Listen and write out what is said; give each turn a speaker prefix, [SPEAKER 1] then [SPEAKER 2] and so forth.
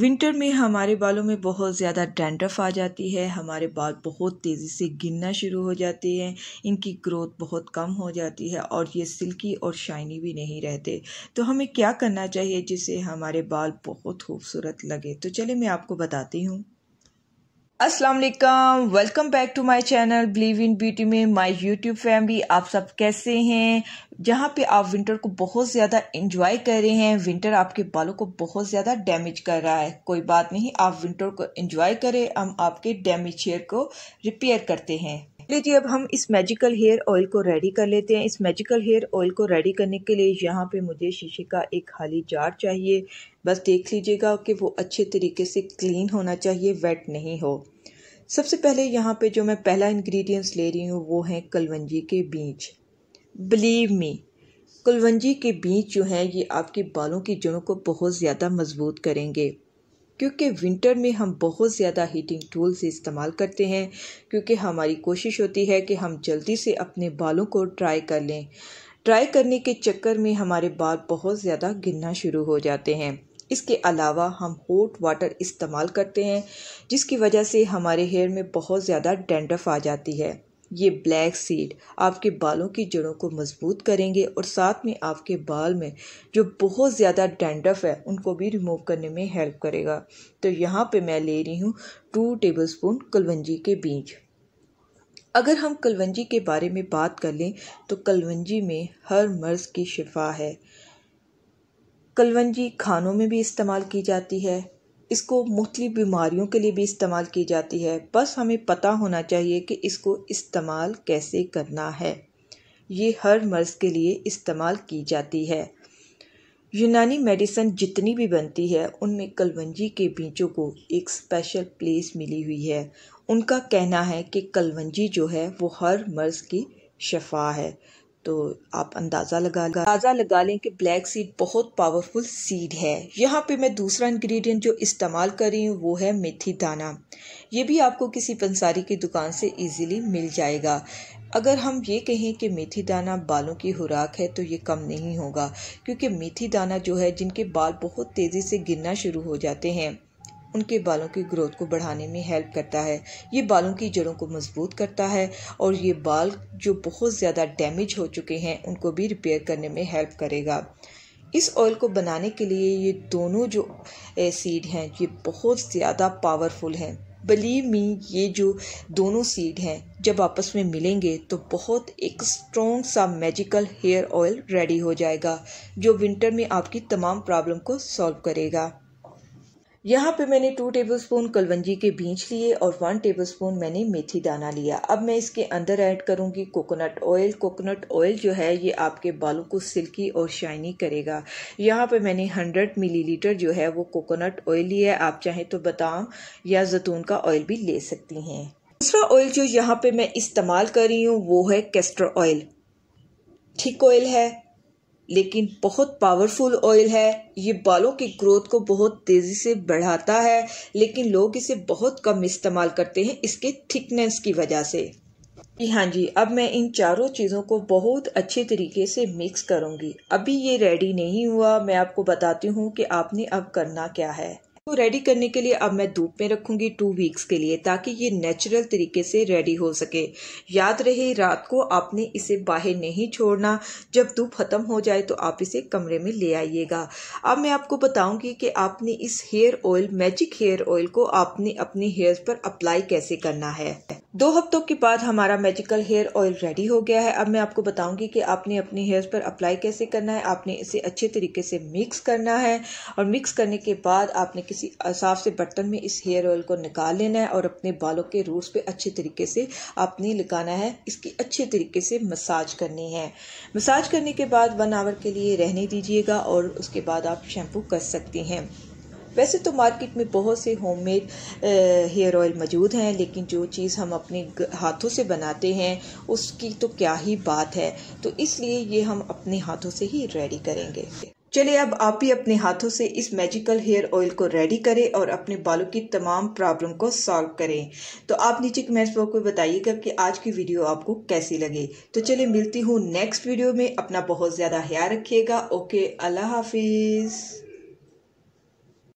[SPEAKER 1] winter में हमारे बालों में बहुत ज़्यादा डेंड्रफ आ जाती है हमारे बाल बहुत तेज़ी से गिनना शुरू हो जाते हैं इनकी ग्रोथ बहुत कम हो जाती है और ये सिल्की और शाइनी भी नहीं रहते तो हमें क्या करना चाहिए जिससे हमारे बाल बहुत खूबसूरत लगे तो चले मैं आपको बताती हूँ अस्सलाम वालेकुम welcome back to my channel believe in beauty में माय यूट्यूब फैमिली आप सब कैसे हैं जहाँ पे आप विंटर को बहुत ज़्यादा इंजॉय कर रहे हैं विंटर आपके बालों को बहुत ज़्यादा डैमेज कर रहा है कोई बात नहीं आप विंटर को इंजॉय करें हम आपके डैमेज हेयर को रिपेयर करते हैं लीजिए अब हम इस मैजिकल हेयर ऑयल को रेडी कर लेते हैं इस मैजिकल हेयर ऑयल को रेडी करने के लिए यहाँ पे मुझे शीशे का एक खाली जार चाहिए बस देख लीजिएगा कि वो अच्छे तरीके से क्लीन होना चाहिए वेट नहीं हो सबसे पहले यहाँ पे जो मैं पहला इंग्रेडिएंट्स ले रही हूँ वो है कलवंजी के बीज बिलीव मी कलवंजी के बीज जो हैं ये आपके बालों की जड़ों को बहुत ज़्यादा मजबूत करेंगे क्योंकि विंटर में हम बहुत ज़्यादा हीटिंग टूल्स इस्तेमाल करते हैं क्योंकि हमारी कोशिश होती है कि हम जल्दी से अपने बालों को ड्राई कर लें ड्राई करने के चक्कर में हमारे बाल बहुत ज़्यादा गिरना शुरू हो जाते हैं इसके अलावा हम हॉट वाटर इस्तेमाल करते हैं जिसकी वजह से हमारे हेयर में बहुत ज़्यादा डेंडफ आ जाती है ये ब्लैक सीड आपके बालों की जड़ों को मजबूत करेंगे और साथ में आपके बाल में जो बहुत ज़्यादा डेंडफ है उनको भी रिमूव करने में हेल्प करेगा तो यहाँ पे मैं ले रही हूँ टू टेबलस्पून कलवंजी के बीज अगर हम कलवंजी के बारे में बात कर लें तो कलवंजी में हर मर्ज़ की शिफा है कलवंजी खानों में भी इस्तेमाल की जाती है इसको मुख्तलिफ बीमारियों के लिए भी इस्तेमाल की जाती है बस हमें पता होना चाहिए कि इसको इस्तेमाल कैसे करना है ये हर मर्ज़ के लिए इस्तेमाल की जाती है यूनानी मेडिसन जितनी भी बनती है उनमें कलवंजी के बीजों को एक स्पेशल प्लेस मिली हुई है उनका कहना है कि कलवंजी जो है वो हर मर्ज़ की शफा है तो आप अंदाज़ा लगा अंदाज़ा लगा लें कि ब्लैक सीड बहुत पावरफुल सीड है यहाँ पे मैं दूसरा इंग्रेडिएंट जो इस्तेमाल कर रही हूँ वो है मेथी दाना ये भी आपको किसी पंसारी की दुकान से इजीली मिल जाएगा अगर हम ये कहें कि मेथी दाना बालों की खुराक है तो ये कम नहीं होगा क्योंकि मेथी दाना जो है जिनके बाल बहुत तेज़ी से गिरना शुरू हो जाते हैं उनके बालों की ग्रोथ को बढ़ाने में हेल्प करता है ये बालों की जड़ों को मजबूत करता है और ये बाल जो बहुत ज़्यादा डैमेज हो चुके हैं उनको भी रिपेयर करने में हेल्प करेगा इस ऑयल को बनाने के लिए ये दोनों जो सीड हैं ये बहुत ज़्यादा पावरफुल हैं बिलीव मी ये जो दोनों सीड हैं जब आपस में मिलेंगे तो बहुत एक स्ट्रॉन्ग सा मैजिकल हेयर ऑयल रेडी हो जाएगा जो विंटर में आपकी तमाम प्रॉब्लम को सॉल्व करेगा यहाँ पे मैंने टू टेबलस्पून कलवंजी के बीज लिए और वन टेबलस्पून मैंने मेथी दाना लिया अब मैं इसके अंदर ऐड करूँगी कोकोनट ऑयल कोकोनट ऑयल जो है ये आपके बालों को सिल्की और शाइनी करेगा यहाँ पे मैंने 100 मिलीलीटर जो है वो कोकोनट ऑयल लिया है आप चाहें तो बादाम या जैतून का ऑयल भी ले सकती हैं दूसरा ऑयल जो यहाँ पर मैं इस्तेमाल कर रही हूँ वो है कैस्टर ऑयल ठीक ऑयल है लेकिन बहुत पावरफुल ऑयल है ये बालों की ग्रोथ को बहुत तेज़ी से बढ़ाता है लेकिन लोग इसे बहुत कम इस्तेमाल करते हैं इसके थिकनेस की वजह से जी हाँ जी अब मैं इन चारों चीज़ों को बहुत अच्छे तरीके से मिक्स करूँगी अभी ये रेडी नहीं हुआ मैं आपको बताती हूँ कि आपने अब करना क्या है को रेडी करने के लिए अब मैं धूप में रखूंगी टू वीक्स के लिए ताकि ये नेचुरल तरीके से रेडी हो सके याद रहे रात को आपने इसे बाहर नहीं छोड़ना जब धूप खत्म हो जाए तो आप इसे कमरे में ले आइएगा अब मैं आपको बताऊंगी कि आपने इस hair oil magic hair oil को आपने अपने हेयर पर अप्लाई कैसे करना है दो हफ्तों के बाद हमारा मैजिकल हेयर ऑयल रेडी हो गया है अब मैं आपको बताऊंगी कि आपने अपने हेयर पर अप्लाई कैसे करना है आपने इसे अच्छे तरीके से मिक्स करना है और मिक्स करने के बाद आपने किसी साफ से बर्तन में इस हेयर ऑयल को निकाल लेना है और अपने बालों के रूट्स पे अच्छे तरीके से आपने लगाना है इसकी अच्छे तरीके से मसाज करनी है मसाज करने के बाद वन आवर के लिए रहने दीजिएगा और उसके बाद आप शैम्पू कर सकती हैं वैसे तो मार्केट में बहुत से होममेड हेयर ऑयल मौजूद हैं लेकिन जो चीज़ हम अपने हाथों से बनाते हैं उसकी तो क्या ही बात है तो इसलिए ये हम अपने हाथों से ही रेडी करेंगे चलिए अब आप ही अपने हाथों से इस मैजिकल हेयर ऑयल को रेडी करें और अपने बालों की तमाम प्रॉब्लम को सॉल्व करें तो आप नीचे कमेंट बॉक्स में बताइएगा कि आज की वीडियो आपको कैसी लगे तो चलिए मिलती हूँ नेक्स्ट वीडियो में अपना बहुत ज़्यादा ख्याल रखिएगा ओके अल्लाह हाफिज़